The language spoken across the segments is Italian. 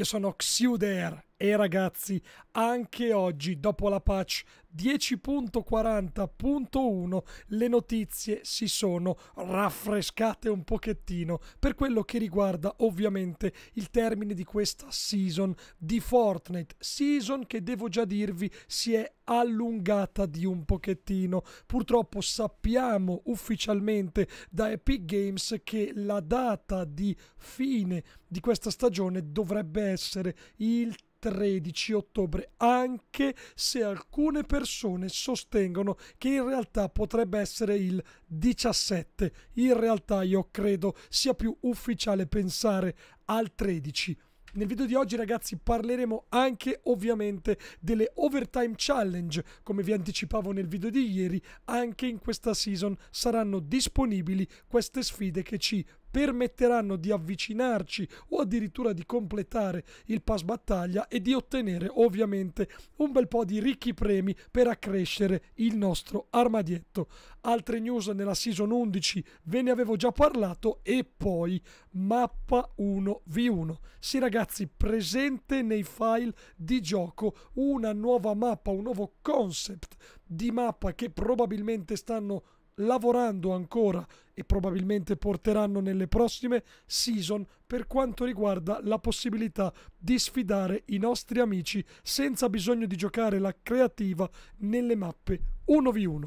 eu sou Xiu de Er. E ragazzi, anche oggi, dopo la patch 10.40.1, le notizie si sono raffrescate un pochettino per quello che riguarda ovviamente il termine di questa season di Fortnite. Season che devo già dirvi si è allungata di un pochettino. Purtroppo sappiamo ufficialmente da Epic Games che la data di fine di questa stagione dovrebbe essere il 13 ottobre, anche se alcune persone sostengono che in realtà potrebbe essere il 17. In realtà io credo sia più ufficiale pensare al 13. Nel video di oggi ragazzi parleremo anche ovviamente delle overtime challenge, come vi anticipavo nel video di ieri, anche in questa season saranno disponibili queste sfide che ci permetteranno di avvicinarci o addirittura di completare il pass battaglia e di ottenere ovviamente un bel po' di ricchi premi per accrescere il nostro armadietto. Altre news nella season 11 ve ne avevo già parlato e poi mappa 1v1. Sì ragazzi, presente nei file di gioco una nuova mappa, un nuovo concept di mappa che probabilmente stanno lavorando ancora e probabilmente porteranno nelle prossime season per quanto riguarda la possibilità di sfidare i nostri amici senza bisogno di giocare la creativa nelle mappe 1v1.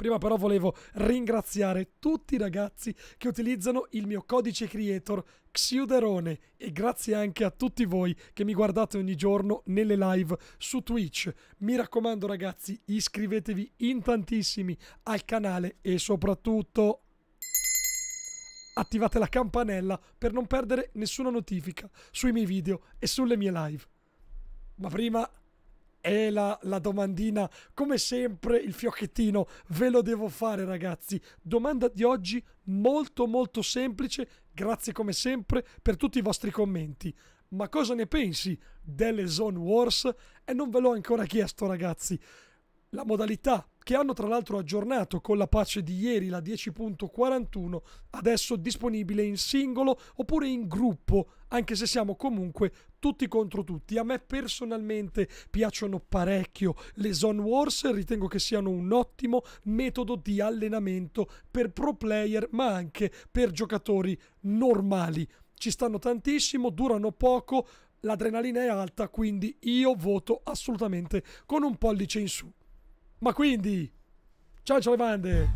Prima però volevo ringraziare tutti i ragazzi che utilizzano il mio codice creator Xiuderone e grazie anche a tutti voi che mi guardate ogni giorno nelle live su Twitch. Mi raccomando ragazzi iscrivetevi in tantissimi al canale e soprattutto attivate la campanella per non perdere nessuna notifica sui miei video e sulle mie live. Ma prima è la, la, domandina, come sempre il fiocchettino, ve lo devo fare ragazzi. Domanda di oggi molto molto semplice, grazie come sempre per tutti i vostri commenti. Ma cosa ne pensi delle Zone Wars? E non ve l'ho ancora chiesto ragazzi. La modalità che hanno tra l'altro aggiornato con la patch di ieri, la 10.41, adesso disponibile in singolo oppure in gruppo, anche se siamo comunque tutti contro tutti. A me personalmente piacciono parecchio le Zone Wars, ritengo che siano un ottimo metodo di allenamento per pro player, ma anche per giocatori normali. Ci stanno tantissimo, durano poco, l'adrenalina è alta, quindi io voto assolutamente con un pollice in su. Ma quindi, ciancio alle bande!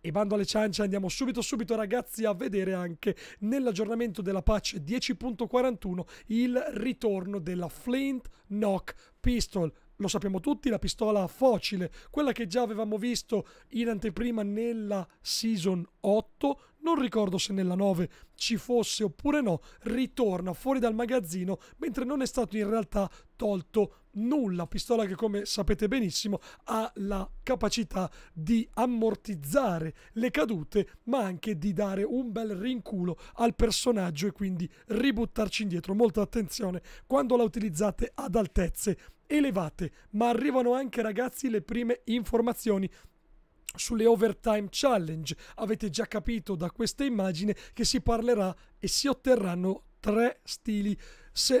E bando alle ciance, andiamo subito subito ragazzi a vedere anche nell'aggiornamento della patch 10.41 il ritorno della Flint Knock Pistol lo sappiamo tutti, la pistola focile, quella che già avevamo visto in anteprima nella Season 8, non ricordo se nella 9 ci fosse oppure no, ritorna fuori dal magazzino mentre non è stato in realtà tolto nulla, pistola che come sapete benissimo ha la capacità di ammortizzare le cadute ma anche di dare un bel rinculo al personaggio e quindi ributtarci indietro, molta attenzione quando la utilizzate ad altezze elevate, ma arrivano anche ragazzi le prime informazioni sulle overtime challenge. Avete già capito da questa immagine che si parlerà e si otterranno tre stili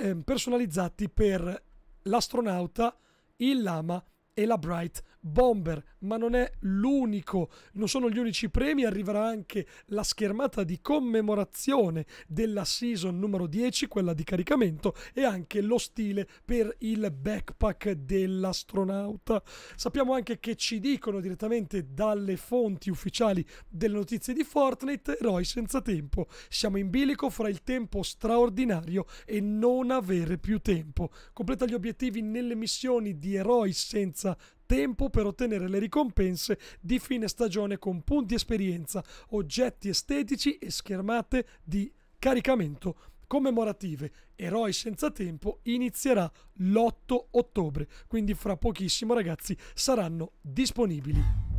ehm, personalizzati per l'astronauta, il lama e la Bright Bomber, ma non è l'unico, non sono gli unici premi, arriverà anche la schermata di commemorazione della season numero 10, quella di caricamento, e anche lo stile per il backpack dell'astronauta. Sappiamo anche che ci dicono direttamente dalle fonti ufficiali delle notizie di Fortnite, eroi senza tempo, siamo in bilico fra il tempo straordinario e non avere più tempo. Completa gli obiettivi nelle missioni di eroi senza tempo tempo per ottenere le ricompense di fine stagione con punti esperienza, oggetti estetici e schermate di caricamento commemorative Eroi senza tempo inizierà l'8 ottobre, quindi fra pochissimo ragazzi saranno disponibili.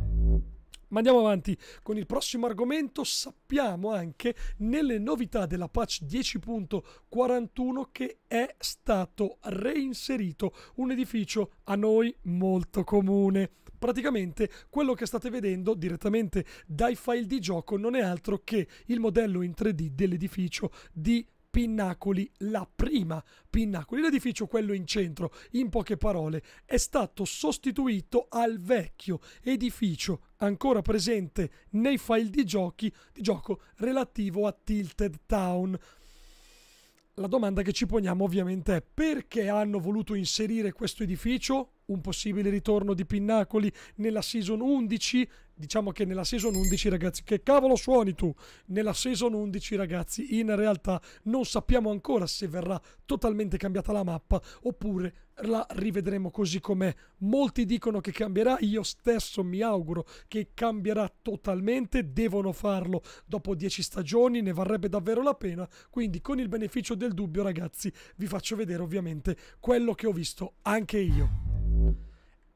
Ma andiamo avanti con il prossimo argomento. Sappiamo anche nelle novità della patch 10.41 che è stato reinserito un edificio a noi molto comune. Praticamente quello che state vedendo direttamente dai file di gioco non è altro che il modello in 3D dell'edificio di Pinnacoli, la prima Pinnacoli, l'edificio quello in centro, in poche parole, è stato sostituito al vecchio edificio ancora presente nei file di, giochi, di gioco relativo a Tilted Town. La domanda che ci poniamo ovviamente è perché hanno voluto inserire questo edificio? un possibile ritorno di Pinnacoli nella season 11. Diciamo che nella season 11, ragazzi, che cavolo suoni tu? Nella season 11, ragazzi, in realtà non sappiamo ancora se verrà totalmente cambiata la mappa oppure la rivedremo così com'è. Molti dicono che cambierà, io stesso mi auguro che cambierà totalmente, devono farlo dopo 10 stagioni, ne varrebbe davvero la pena, quindi con il beneficio del dubbio ragazzi vi faccio vedere ovviamente quello che ho visto anche io.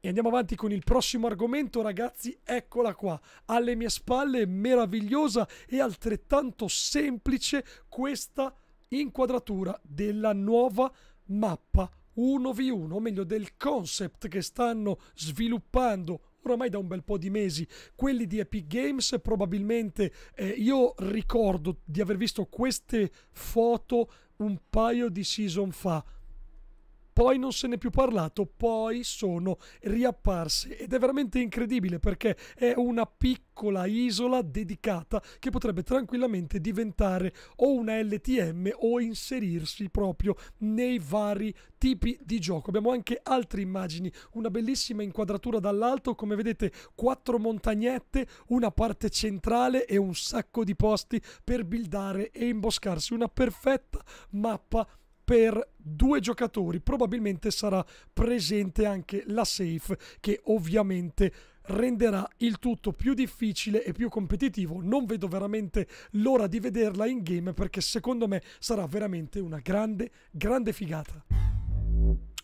E andiamo avanti con il prossimo argomento, ragazzi. Eccola qua, alle mie spalle, meravigliosa e altrettanto semplice questa inquadratura della nuova mappa 1v1, o meglio del concept che stanno sviluppando oramai da un bel po' di mesi, quelli di Epic Games, probabilmente eh, io ricordo di aver visto queste foto un paio di season fa poi non se n'è più parlato, poi sono riapparse ed è veramente incredibile perché è una piccola isola dedicata che potrebbe tranquillamente diventare o una LTM o inserirsi proprio nei vari tipi di gioco. Abbiamo anche altre immagini, una bellissima inquadratura dall'alto, come vedete quattro montagnette, una parte centrale e un sacco di posti per buildare e imboscarsi, una perfetta mappa per due giocatori probabilmente sarà presente anche la safe che ovviamente renderà il tutto più difficile e più competitivo. Non vedo veramente l'ora di vederla in game perché secondo me sarà veramente una grande, grande figata.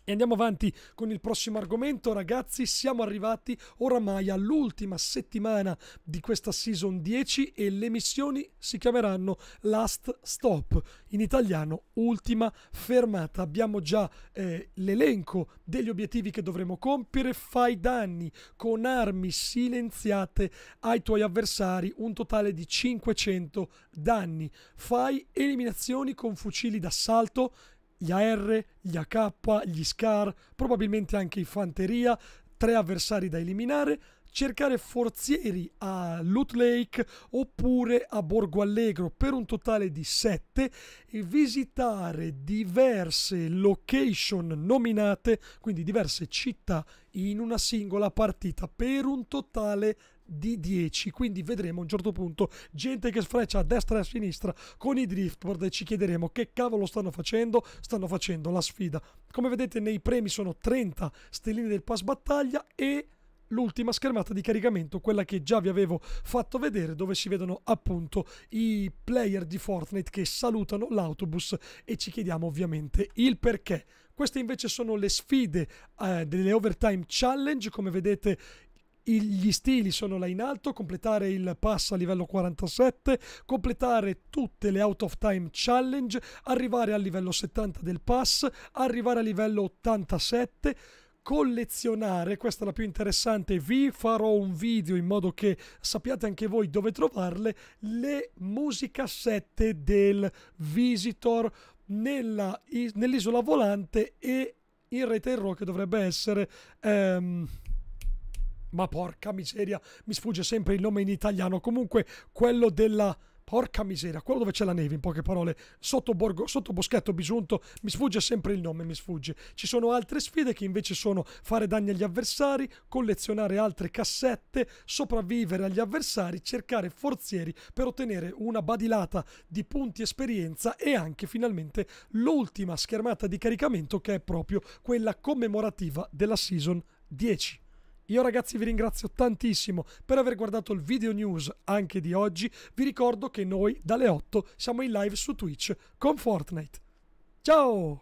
E andiamo avanti con il prossimo argomento, ragazzi. Siamo arrivati oramai all'ultima settimana di questa season 10 e le missioni si chiameranno Last Stop, in italiano ultima fermata. Abbiamo già eh, l'elenco degli obiettivi che dovremo compiere. Fai danni con armi silenziate ai tuoi avversari, un totale di 500 danni. Fai eliminazioni con fucili d'assalto gli AR, gli AK, gli SCAR, probabilmente anche i Fanteria, tre avversari da eliminare, cercare forzieri a Loot Lake oppure a Borgo Allegro per un totale di 7 e visitare diverse location nominate, quindi diverse città in una singola partita per un totale di 10 quindi vedremo a un certo punto gente che sfreccia a destra e a sinistra con i driftboard e ci chiederemo che cavolo stanno facendo stanno facendo la sfida come vedete nei premi sono 30 stelline del pass battaglia e l'ultima schermata di caricamento, quella che già vi avevo fatto vedere, dove si vedono appunto i player di Fortnite che salutano l'autobus e ci chiediamo ovviamente il perché. Queste invece sono le sfide eh, delle Overtime Challenge, come vedete gli stili sono là in alto, completare il pass a livello 47, completare tutte le out of time challenge, arrivare al livello 70 del pass, arrivare al livello 87 collezionare, questa è la più interessante, vi farò un video in modo che sappiate anche voi dove trovarle, le musicassette del Visitor nell'isola volante e in rete in rock dovrebbe essere... Um, ma porca miseria, mi sfugge sempre il nome in italiano, comunque quello della Porca miseria, quello dove c'è la neve, in poche parole, sotto, borgo, sotto Boschetto Bisunto, mi sfugge sempre il nome, mi sfugge. Ci sono altre sfide che invece sono fare danni agli avversari, collezionare altre cassette, sopravvivere agli avversari, cercare forzieri per ottenere una badilata di punti esperienza e anche finalmente l'ultima schermata di caricamento che è proprio quella commemorativa della season 10. Io ragazzi vi ringrazio tantissimo per aver guardato il video news anche di oggi. Vi ricordo che noi dalle 8 siamo in live su Twitch con Fortnite. Ciao!